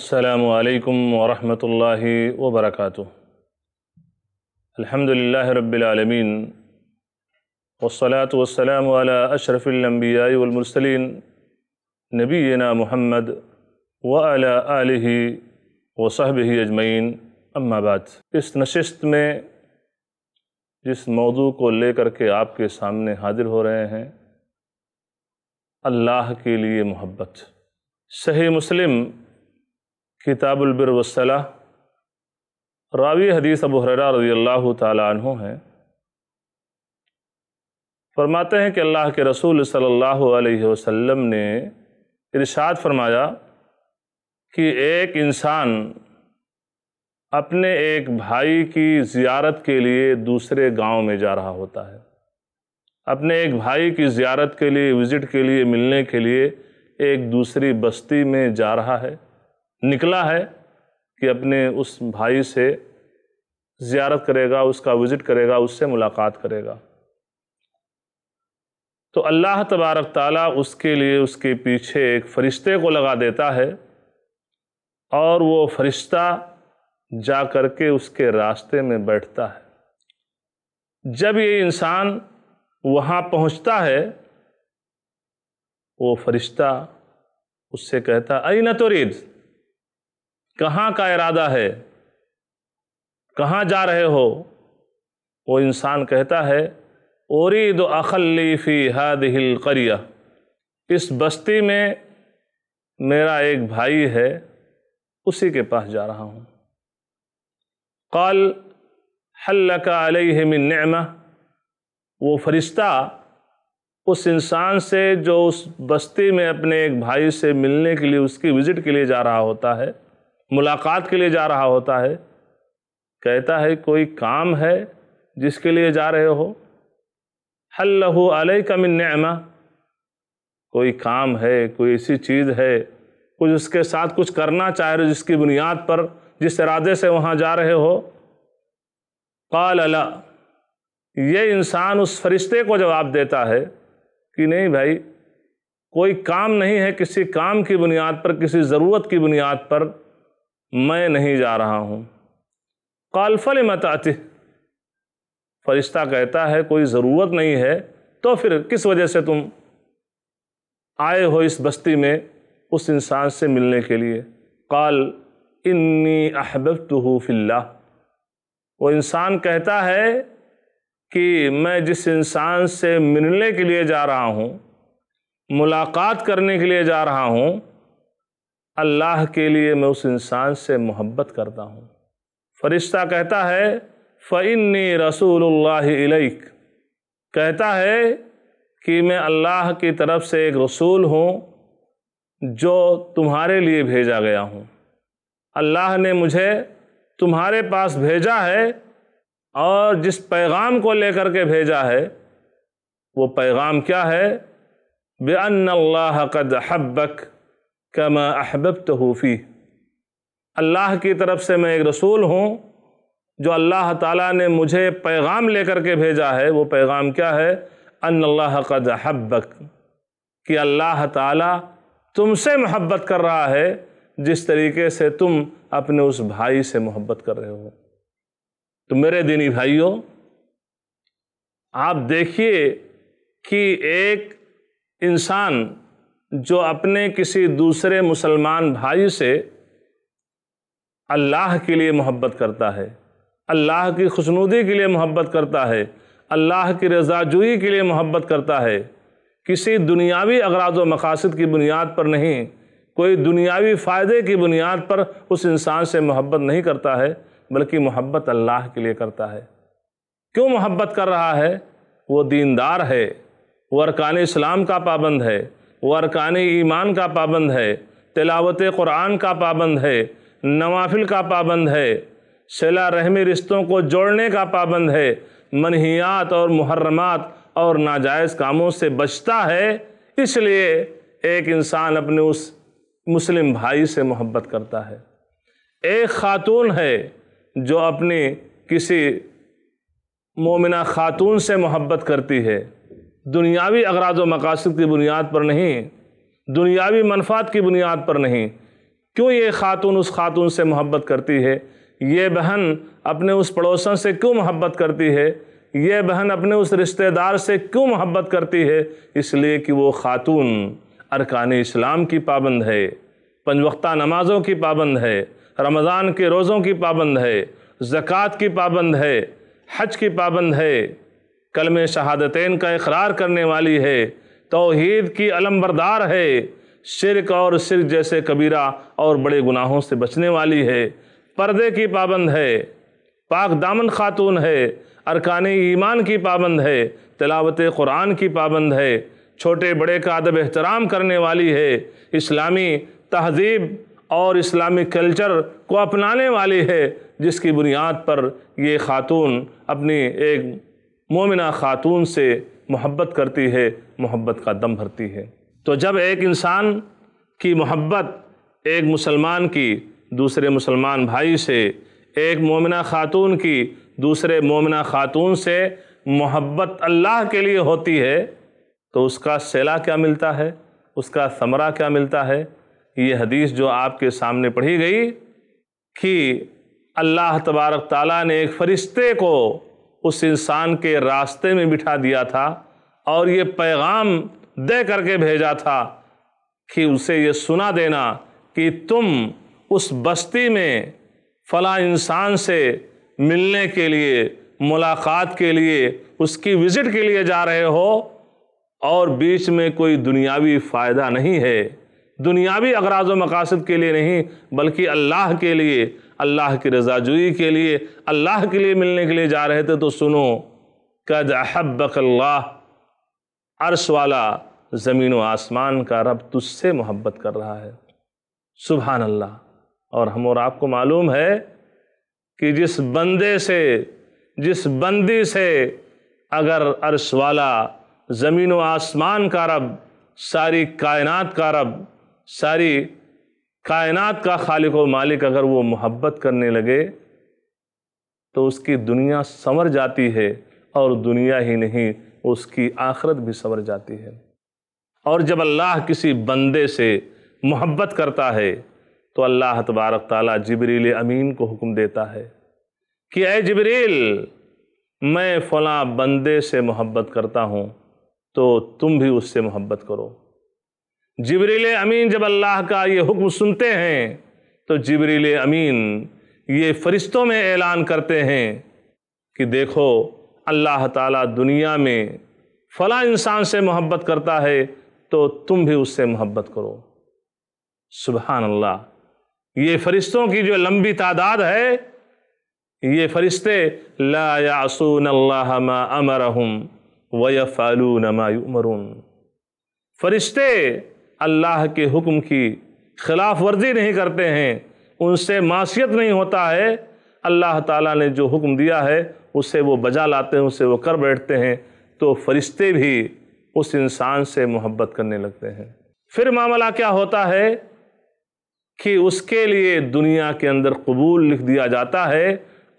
अल्लाम वरहमल वबरक अल्हम्दुलिल्लाह रब्बिलमीन वसलात वसलाम अशरफ़िलम्बियामरसलिन नबीना महमद वल वसहब अजमैन अम्माबाद इस नशस्त में जिस मौजू को लेकर के आपके सामने हाजिर हो रहे हैं अल्लाह के लिए मोहब्बत सही मुस्लिम किताबुलबिर वसला रावी हदीस अबू हरा रजी अल्लाह तु हैं फरमाते हैं कि अल्लाह के रसूल सल्लल्लाहु अलैहि वसल्लम ने इरशाद फरमाया कि एक इंसान अपने एक भाई की ज़ियारत के लिए दूसरे गांव में जा रहा होता है अपने एक भाई की ज़ियारत के लिए विज़िट के लिए मिलने के लिए एक दूसरी बस्ती में जा रहा है निकला है कि अपने उस भाई से ज़्यारत करेगा उसका विज़िट करेगा उससे मुलाकात करेगा तो अल्लाह तबारक ताला उसके लिए उसके पीछे एक फ़रिश्ते को लगा देता है और वो फ़रिश्ता जा कर के उसके रास्ते में बैठता है जब ये इंसान वहाँ पहुँचता है वो फ़रिश्ता उससे कहता अई न तो रीज़ कहाँ का इरादा है कहाँ जा रहे हो वो इंसान कहता है ओरी दो अखली फ़ी हाद हिल करिया इस बस्ती में मेरा एक भाई है उसी के पास जा रहा हूँ कल हल्लका मिन नमा वो फरिश्ता उस इंसान से जो उस बस्ती में अपने एक भाई से मिलने के लिए उसकी विज़िट के लिए जा रहा होता है मुलाकात के लिए जा रहा होता है कहता है कोई काम है जिसके लिए जा रहे हो हल्लहू अलई कमिन कोई काम है कोई ऐसी चीज़ है कुछ उसके साथ कुछ करना चाह रहे हो जिसकी बुनियाद पर जिस इरादे से वहाँ जा रहे हो काल अला ये इंसान उस फरिश्ते को जवाब देता है कि नहीं भाई कोई काम नहीं है किसी काम की बुनियाद पर किसी ज़रूरत की बुनियाद पर मैं नहीं जा रहा हूँ कालफल मत आते फरिश्ता कहता है कोई ज़रूरत नहीं है तो फिर किस वजह से तुम आए हो इस बस्ती में उस इंसान से मिलने के लिए काल इन्नी अहबब तो फिल्ला वो इंसान कहता है कि मैं जिस इंसान से मिलने के लिए जा रहा हूँ मुलाकात करने के लिए जा रहा हूँ अल्लाह के लिए मैं उस इंसान से मोहब्बत करता हूँ फरिश्ता कहता है फ़इन्नी रसूल इलैक कहता है कि मैं अल्लाह की तरफ से एक रसूल हूँ जो तुम्हारे लिए भेजा गया हूँ अल्लाह ने मुझे तुम्हारे पास भेजा है और जिस पैगाम को लेकर के भेजा है वो पैगाम क्या है बेअल्ला कद हब्बक कमा अहबब हूफ़ी अल्लाह की तरफ से मैं एक रसूल हूँ जो अल्लाह ताला ने मुझे पैगाम लेकर के भेजा है वो पैगाम क्या है अन अल्लाह का जहबक कि अल्लाह ताला तुमसे मोहब्बत कर रहा है जिस तरीके से तुम अपने उस भाई से मोहब्बत कर रहे हो तो मेरे दीनी भाइयों आप देखिए कि एक इंसान जो अपने किसी दूसरे मुसलमान भाई से अल्लाह के लिए मोहब्बत करता है अल्लाह की खुशनुदी के लिए मोहब्बत करता है अल्लाह की रजाजुई के लिए मोहब्बत करता है किसी दुनियावी अगराज व मकासद की बुनियाद पर नहीं कोई दुनियावी फ़ायदे की बुनियाद पर उस इंसान से मोहब्बत नहीं करता है बल्कि मोहब्बत अल्लाह के लिए करता है क्यों मोहब्बत कर रहा है वो दीनदार है वो अरकान इस्लाम का पाबंद है वो अरकान ईमान का पाबंद है तिलावत क़ुरान का पाबंद है नवाफिल का पाबंद है सिला रहमी रिश्तों को जोड़ने का पाबंद है मनहियात और मुहर्रमात और नाजायज़ कामों से बचता है इसलिए एक इंसान अपने उस मुस्लिम भाई से मोहब्बत करता है एक ख़ातून है जो अपनी किसी मोमिना ख़ातून से मोहब्बत करती है दुनियावी अगराज व मकासद की बुनियाद पर नहीं दुनियावी मनफात की बुनियाद पर नहीं क्यों ये खातून उस खातून से मोहब्बत करती है ये बहन अपने उस पड़ोसन से क्यों मोहब्बत करती है ये बहन अपने उस रिश्तेदार से क्यों मोहब्बत करती है इसलिए कि वो खातून अरकान इस्लाम की पाबंद है पंजवक्ता नमाज़ों की पाबंद है रमज़ान के रोज़ों की पाबंद है ज़क़़त की पाबंद है हज की पाबंद है कलम शहादतें का इकरार करने वाली है तोहद की अलमबरदार है शिरक और शिरक जैसे कबीरा और बड़े गुनाहों से बचने वाली है पर्दे की पाबंद है पाक दामन खातून है अरकान ईमान की पाबंद है तलावत कुरान की पाबंद है छोटे बड़े का अदब एहतराम करने वाली है इस्लामी तहजीब और इस्लामी कल्चर को अपनाने वाली है जिसकी बुनियाद पर ये खातून अपनी एक मोमिना ख़ातून से मोहब्बत करती है मोहब्बत का दम भरती है तो जब एक इंसान की मोहब्बत एक मुसलमान की दूसरे मुसलमान भाई से एक मोमिना ख़ातून की दूसरे मोमिना ख़ातून से मोहब्बत अल्लाह के लिए होती है तो उसका सैला क्या मिलता है उसका समरा क्या मिलता है ये हदीस जो आपके सामने पढ़ी गई कि अल्लाह तबारक ताला ने एक फ़रिश्ते को उस इंसान के रास्ते में बिठा दिया था और ये पैगाम दे करके भेजा था कि उसे ये सुना देना कि तुम उस बस्ती में फला इंसान से मिलने के लिए मुलाकात के लिए उसकी विज़िट के लिए जा रहे हो और बीच में कोई दुनियावी फ़ायदा नहीं है दुनियावी अगराज व मकासद के लिए नहीं बल्कि अल्लाह के लिए अल्लाह की रजाजुई के लिए अल्लाह के लिए मिलने के लिए जा रहे थे तो सुनो कद अहब्बकल्लाह अरश वाला ज़मीन व आसमान का रब तुझसे मोहब्बत कर रहा है सुबह अल्लाह और हम और आपको मालूम है कि जिस बंदे से जिस बंदी से अगर अरस वाला ज़मीन व आसमान का रब सारी कायनात का रब सारी कायनात का खालिक और मालिक अगर वो मोहब्बत करने लगे तो उसकी दुनिया संवर जाती है और दुनिया ही नहीं उसकी आखरत भी संवर जाती है और जब अल्लाह किसी बंदे से मोहब्बत करता है तो अल्लाह तबारक ताला जबरील अमीन को हुक्म देता है कि अय जबरील मैं फ़लाँ बंदे से मोहब्बत करता हूँ तो तुम भी उससे मोहब्बत करो जबरील अमीन जब अल्लाह का ये हुक्म सुनते हैं तो जबरील अमीन ये फ़रिश्तों में ऐलान करते हैं कि देखो अल्लाह ताला दुनिया में फ़ला इंसान से मोहब्बत करता है तो तुम भी उससे मोहब्बत करो सुबहान अल्लाह ये फ़रिश्तों की जो लंबी तादाद है ये फ़रिश्ते लायासून अल्लाह व वफ़ालू नमा फ़रिश्ते अल्लाह के हुक्म की खिलाफ वर्जी नहीं करते हैं उनसे मासीत नहीं होता है अल्लाह ताला ने जो हुक्म दिया है उसे वो बजा लाते हैं उसे वो कर बैठते हैं तो फरिश्ते भी उस इंसान से मोहब्बत करने लगते हैं फिर मामला क्या होता है कि उसके लिए दुनिया के अंदर कबूल लिख दिया जाता है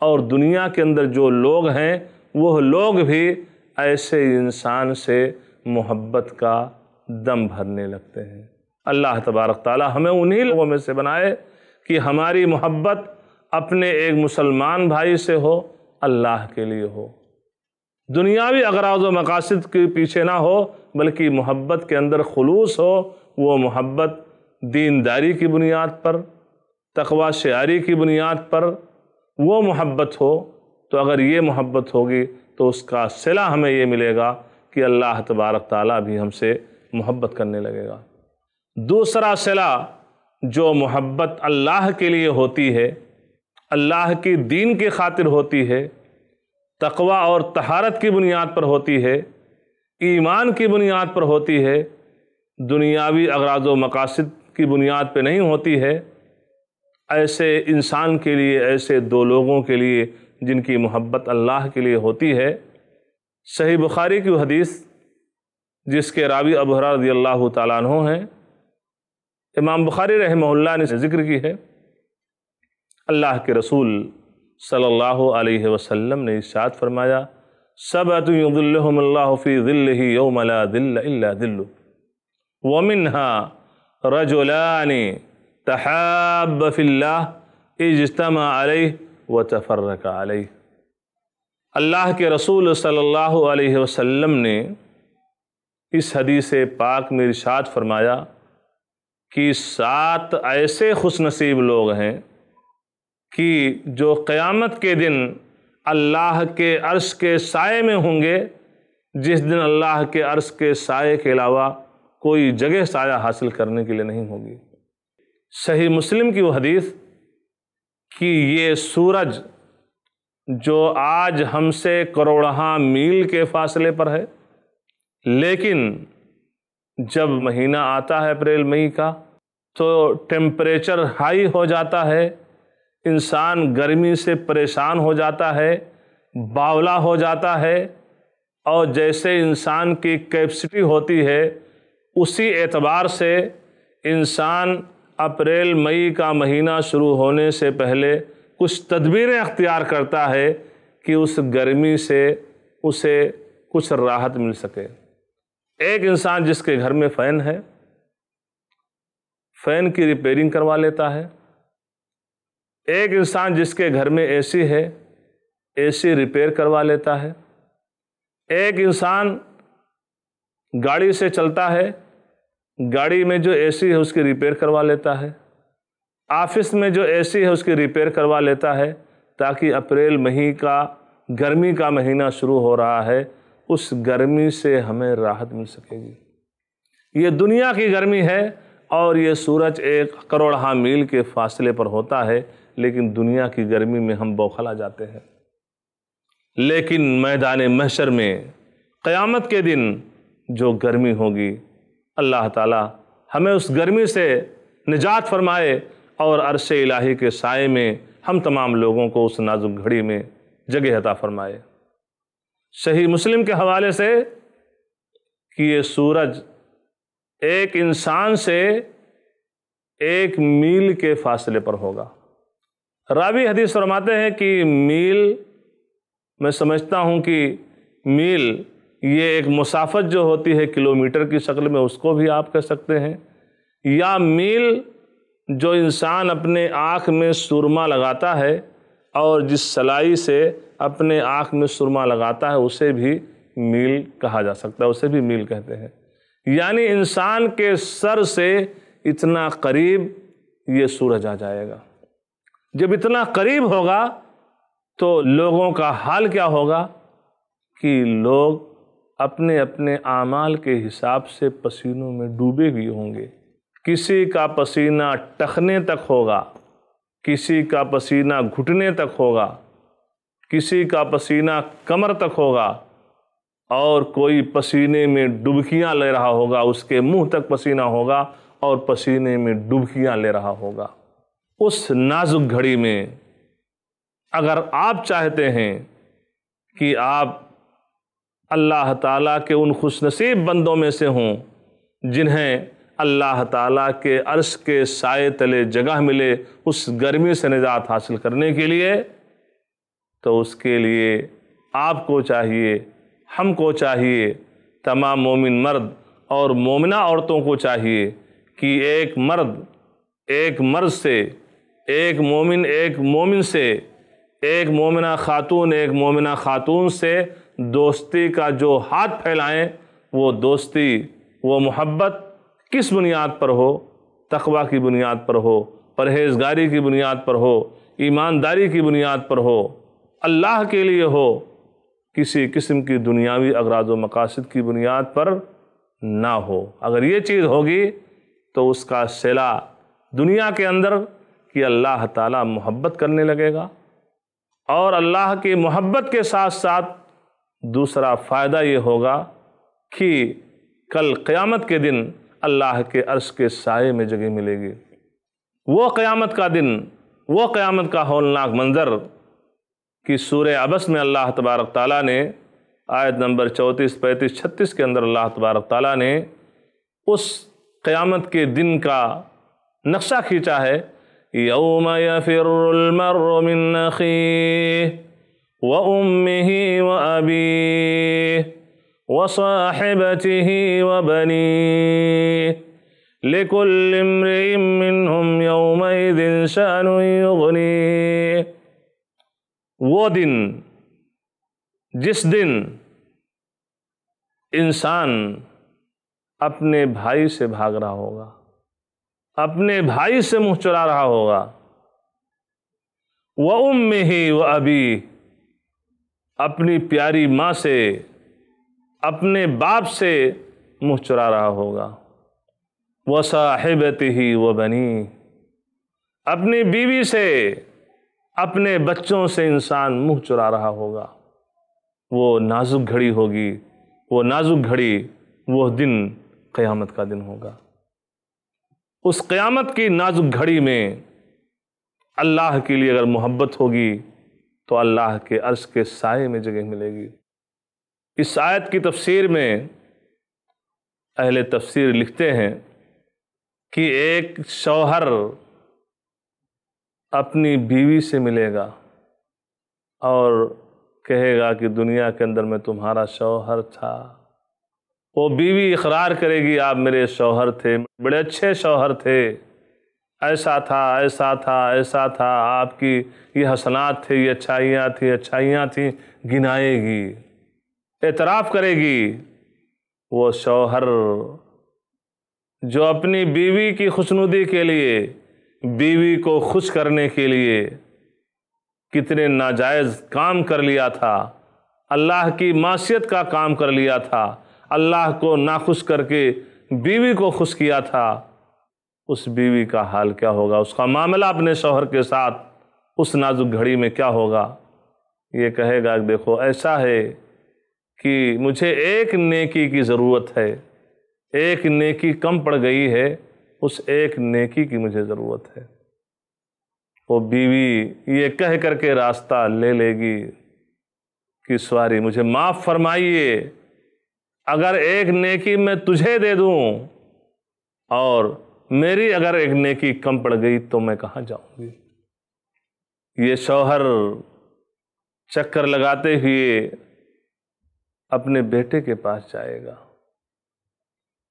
और दुनिया के अंदर जो लोग हैं वह लोग भी ऐसे इंसान से मोहब्बत का दम भरने लगते हैं अल्लाह तबारक ताली हमें उन्हीं लोगों में से बनाए कि हमारी मोहब्बत अपने एक मुसलमान भाई से हो अल्लाह के लिए हो दुनियावी अगराज व मकासद के पीछे ना हो बल्कि मोहब्बत के अंदर खलूस हो वो मोहब्बत दीनदारी की बुनियाद पर तकवा शारी की बुनियाद पर वो मोहब्बत हो तो अगर ये मोहब्बत होगी तो उसका सिला हमें ये मिलेगा कि अल्लाह तबारक ताली भी हमसे मोहब्बत करने लगेगा दूसरा सिला जो मोहब्बत अल्लाह के लिए होती है अल्लाह की दीन की खातिर होती है तकवा और तहारत की बुनियाद पर होती है ईमान की बुनियाद पर होती है दुनियावी अगराज व मकासद की बुनियाद पर नहीं होती है ऐसे इंसान के लिए ऐसे दो लोगों के लिए जिनकी मोहब्बत अल्लाह के लिए होती है सही बुखारी की हदीस जिसके रावी अबहरा रदी अल्लाह तु हैं इमाम बुखारी रहमल्ला ने जिक्र की है अल्लाह के रसूल सल्लल्लाहु अलैहि वसल्लम ने इशात फरमाया सब फ़ी दिल ही योमला दिल अल्ला दिल वमिनहा रजुलानी तहाब फ़िल्ला इजतमा अलह व तफर्रक अलह अल्लाह के रसूल सल्लल्लाहु अलैहि वसल्लम ने इस हदीस पाक में इरशाद फरमाया कि सात ऐसे खुश नसीब लोग हैं कि जो क़यामत के दिन अल्लाह के अर्श के साय में होंगे जिस दिन अल्लाह के अर्श के साय के अलावा कोई जगह साया हासिल करने के लिए नहीं होगी सही मुस्लिम की वो हदीस कि ये सूरज जो आज हमसे करोड़ा मील के फासले पर है लेकिन जब महीना आता है अप्रैल मई का तो टेम्परेचर हाई हो जाता है इंसान गर्मी से परेशान हो जाता है बावला हो जाता है और जैसे इंसान की कैपेसिटी होती है उसी एतबार से इंसान अप्रैल मई का महीना शुरू होने से पहले कुछ तदबीरें अख्तियार करता है कि उस गर्मी से उसे कुछ राहत मिल सके एक इंसान जिसके घर में फ़ैन है फ़ैन की रिपेयरिंग करवा लेता है एक इंसान जिसके घर में एसी है एसी रिपेयर करवा लेता है एक इंसान गाड़ी से चलता है गाड़ी में जो एसी है उसकी रिपेयर करवा लेता है ऑफिस में जो एसी है उसकी रिपेयर करवा लेता है ताकि अप्रैल मही का गर्मी का महीना शुरू हो रहा है उस गर्मी से हमें राहत मिल सकेगी ये दुनिया की गर्मी है और ये सूरज एक करोड़ हाँ मील के फासले पर होता है लेकिन दुनिया की गर्मी में हम बौखला जाते हैं लेकिन मैदान महशर में क़यामत के दिन जो गर्मी होगी अल्लाह ताला हमें उस गर्मी से निजात फरमाए और अरसे इलाही के साय में हम तमाम लोगों को उस नाजुक घड़ी में जगह अता फरमाए सही मुस्लिम के हवाले से कि ये सूरज एक इंसान से एक मील के फासले पर होगा रावी हदीस फरमाते हैं कि मील मैं समझता हूँ कि मील ये एक मुसाफत जो होती है किलोमीटर की शक्ल में उसको भी आप कह सकते हैं या मील जो इंसान अपने आँख में सुरमा लगाता है और जिस सलाई से अपने आँख में सुरमा लगाता है उसे भी मील कहा जा सकता है उसे भी मील कहते हैं यानी इंसान के सर से इतना करीब ये सूरज आ जाएगा जब इतना करीब होगा तो लोगों का हाल क्या होगा कि लोग अपने अपने आमाल के हिसाब से पसीनों में डूबे हुए होंगे किसी का पसीना टखने तक होगा किसी का पसीना घुटने तक होगा किसी का पसीना कमर तक होगा और कोई पसीने में डुबकियां ले रहा होगा उसके मुंह तक पसीना होगा और पसीने में डुबकियां ले रहा होगा उस नाजुक घड़ी में अगर आप चाहते हैं कि आप अल्लाह ताला के उन खुशनसीब बंदों में से हों जिन्हें अल्लाह ताला के अर्श के साय तले जगह मिले उस गर्मी से निजात हासिल करने के लिए तो उसके लिए आपको चाहिए हमको चाहिए तमाम मोमिन मर्द और मोमिना औरतों को चाहिए कि एक मर्द एक मर्द से एक मोमिन एक मोमिन से एक मोमिना खातून एक मोमिना खातून से दोस्ती का जो हाथ फैलाएं वो दोस्ती वो मोहब्बत किस बुनियाद पर हो तखबा की बुनियाद पर हो परहेजगारी की बुनियाद पर हो ईमानदारी की बुनियाद पर हो अल्लाह के लिए हो किसी किस्म की दुनियावी अगराज व मकासद की बुनियाद पर ना हो अगर ये चीज़ होगी तो उसका सिला दुनिया के अंदर कि अल्लाह ताला मोहब्बत करने लगेगा और अल्लाह की मोहब्बत के साथ साथ दूसरा फ़ायदा ये होगा कि कल क़यामत के दिन अल्लाह के अर्श के साय में जगह मिलेगी वो क़यामत का दिन वो क़यामत का होलनाक मंज़र कि सूर अबस में अल्लाह तबारक ताली ने आयत नंबर चौंतीस पैंतीस छत्तीस के अंदर अल्लाह तबारक ताली ने उस क़यामत के दिन का नक्शा खींचा है यौम फिरमरखी व ही व अबी व साहिबी व बनी लेकुल्लिम्रिमिन यौम दिन शनुनी वो दिन जिस दिन इंसान अपने भाई से भाग रहा होगा अपने भाई से मुंह चुरा रहा होगा वह उम ही वह अभी अपनी प्यारी माँ से अपने बाप से मुँह चुरा रहा होगा वह साहेबती ही वह बनी अपनी बीवी से अपने बच्चों से इंसान मुंह चुरा रहा होगा वो नाजुक घड़ी होगी वो नाजुक घड़ी वो दिन क़यामत का दिन होगा उस क़यामत की नाजुक घड़ी में अल्लाह के लिए अगर मोहब्बत होगी तो अल्लाह के अर्श के साय में जगह मिलेगी इस आयत की तफसीर में अहले तफसीर लिखते हैं कि एक शौहर अपनी बीवी से मिलेगा और कहेगा कि दुनिया के अंदर में तुम्हारा शौहर था वो बीवी इकरार करेगी आप मेरे शौहर थे बड़े अच्छे शौहर थे ऐसा था ऐसा था ऐसा था आपकी ये हसनात थे ये अच्छाइयाँ थी अच्छाइयाँ थी गिनाएगी एतराफ़ करेगी वो शौहर जो अपनी बीवी की खुशनुदी के लिए बीवी को खुश करने के लिए कितने नाजायज़ काम कर लिया था अल्लाह की मासीत का काम कर लिया था अल्लाह को नाखुश करके बीवी को खुश किया था उस बीवी का हाल क्या होगा उसका मामला अपने शोहर के साथ उस नाजुक घड़ी में क्या होगा ये कहेगा देखो ऐसा है कि मुझे एक नेकी की ज़रूरत है एक नेकी कम पड़ गई है उस एक नेकी की मुझे ज़रूरत है वो बीवी ये कह करके रास्ता ले लेगी कि सॉरी मुझे माफ़ फरमाइए अगर एक नेकी मैं तुझे दे दूं और मेरी अगर एक नेकी कम पड़ गई तो मैं कहाँ जाऊंगी ये शौहर चक्कर लगाते हुए अपने बेटे के पास जाएगा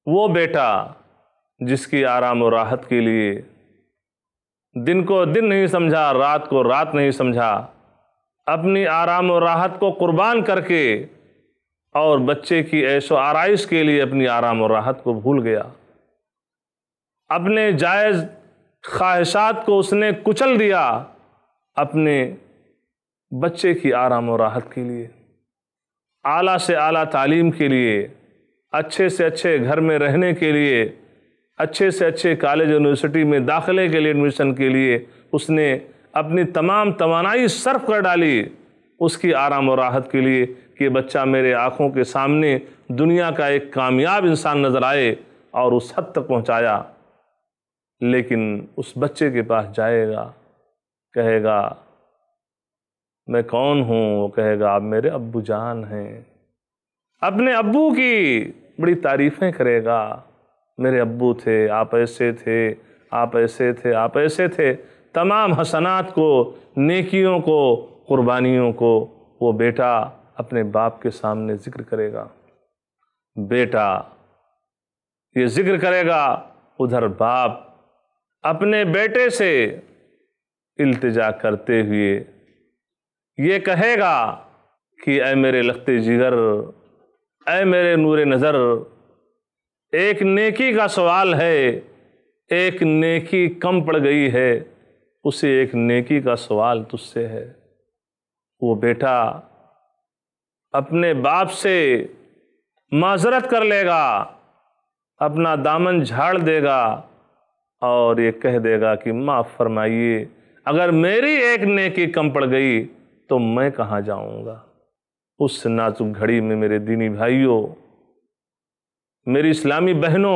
वो बेटा जिसकी आराम और राहत के लिए दिन को दिन नहीं समझा रात को रात नहीं समझा अपनी आराम और राहत को कुर्बान करके और बच्चे की ऐशो आरइश के लिए अपनी आराम और राहत को भूल गया अपने जायज़ ख्वाहिशात को उसने कुचल दिया अपने बच्चे की आराम और राहत के लिए आला से आला तालीम के लिए अच्छे से अच्छे घर में रहने के लिए अच्छे से अच्छे कॉलेज यूनिवर्सिटी में दाखिले के लिए एडमिशन के लिए उसने अपनी तमाम तोानाई सर्फ कर डाली उसकी आराम और राहत के लिए कि बच्चा मेरे आँखों के सामने दुनिया का एक कामयाब इंसान नज़र आए और उस हद तक पहुँचाया लेकिन उस बच्चे के पास जाएगा कहेगा मैं कौन हूँ वो कहेगा आप मेरे अब्बू जान हैं अपने अब्बू की बड़ी तारीफ़ें करेगा मेरे अब्बू थे आप ऐसे थे आप ऐसे थे आप ऐसे थे तमाम हसनात को नेकियों को कुर्बानियों को वो बेटा अपने बाप के सामने ज़िक्र करेगा बेटा ये ज़िक्र करेगा उधर बाप अपने बेटे से इल्तिजा करते हुए ये कहेगा कि ऐ मेरे लगते जिगर ऐ मेरे नूर नज़र एक नेकी का सवाल है एक नेकी कम पड़ गई है उसे एक नेकी का सवाल तुझसे है वो बेटा अपने बाप से माजरत कर लेगा अपना दामन झाड़ देगा और ये कह देगा कि माफ़ फरमाइए अगर मेरी एक नेकी कम पड़ गई तो मैं कहाँ जाऊँगा उस नाजुक घड़ी में मेरे दीनी भाइयों मेरी इस्लामी बहनों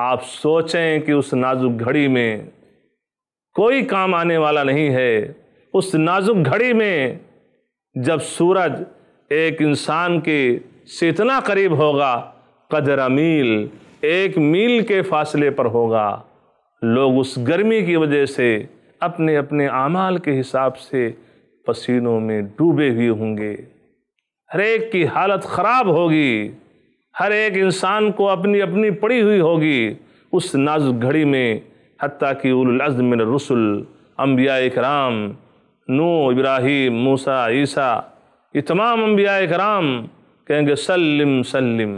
आप सोचें कि उस नाजुक घड़ी में कोई काम आने वाला नहीं है उस नाजुक घड़ी में जब सूरज एक इंसान के से इतना करीब होगा कदरा मील एक मील के फासले पर होगा लोग उस गर्मी की वजह से अपने अपने आमाल के हिसाब से पसीनों में डूबे हुए होंगे हरेक की हालत ख़राब होगी हर एक इंसान को अपनी अपनी पड़ी हुई होगी उस नाजुक घड़ी में हती कि उलमिन रसुल अम्बिया कराम नू इब्राहिम मूसा ईसा ये तमाम अम्बिया कराम कहेंगे सलम सलम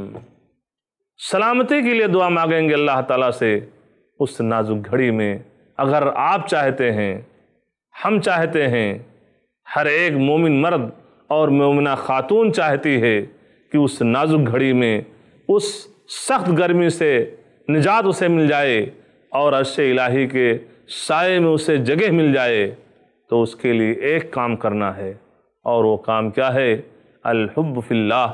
सलामती के लिए दुआ मांगेंगे अल्लाह ताला से उस नाजुक घड़ी में अगर आप चाहते हैं हम चाहते हैं हर एक मोमिन मर्द और मोमिना खातून चाहती है कि उस नाजुक घड़ी में उस सख्त गर्मी से निजात उसे मिल जाए और अर्श इलाही के साय में उसे जगह मिल जाए तो उसके लिए एक काम करना है और वो काम क्या है अलहब फ़िल्ला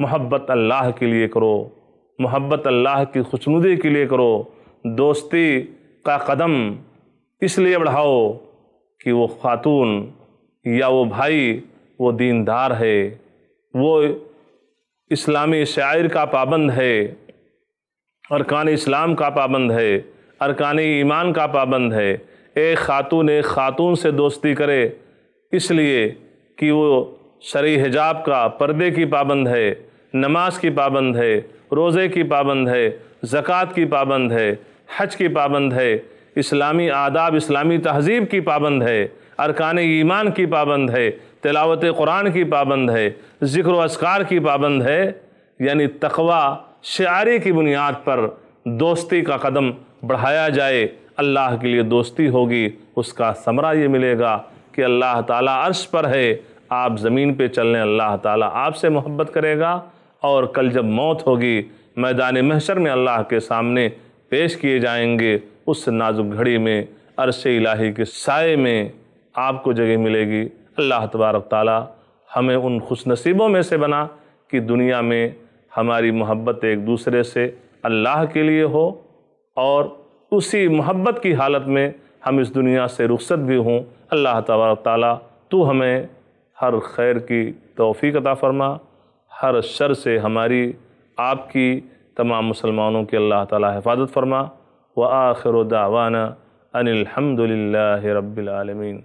मोहब्बत अल्लाह के लिए करो मोहब्बत अल्लाह की खुशनुदी के लिए करो दोस्ती का कदम इसलिए बढ़ाओ कि वो ख़ातून या वो भाई वो दीनदार है वो इस्लामी शायर का पाबंद है अरकान इस्लाम का पाबंद है अरकान ईमान का पाबंद है ए खातून ए खातून से दोस्ती करे इसलिए कि वो शरी हिजाब का पर्दे की पाबंद है नमाज की पाबंद है रोज़े की पाबंद है ज़क़़त की पाबंद है हज की पाबंद है इस्लामी आदाब इस्लामी तहज़ीब की पाबंद है अरकान ईमान की पाबंद है तिलावत कुरान की पाबंद है ज़िक्र असकार की पाबंद है यानी तकवा शारे की बुनियाद पर दोस्ती का कदम बढ़ाया जाए अल्लाह के लिए दोस्ती होगी उसका समरा ये मिलेगा कि अल्लाह ताला अर्श पर है आप ज़मीन पे चलने अल्लाह ताला आपसे मोहब्बत करेगा और कल जब मौत होगी मैदान महशर में अल्लाह के सामने पेश किए जाएंगे उस नाजुक घड़ी में अरश इलाही के साय में आपको जगह मिलेगी अल्लाह तबारक ताली हमें उन खुश नसीबों में से बना कि दुनिया में हमारी मोहब्बत एक दूसरे से अल्लाह के लिए हो और उसी मोहब्बत की हालत में हम इस दुनिया से रुखसत भी हों अल्लाह तबारक ताली तो हमें हर खैर की तोफ़ी अता फ़रमा हर शर से हमारी आपकी तमाम मुसलमानों की अल्लाह ताला हिफाजत फरमा व आखिर दावाना अनिलहमदिल्ला रबालमीन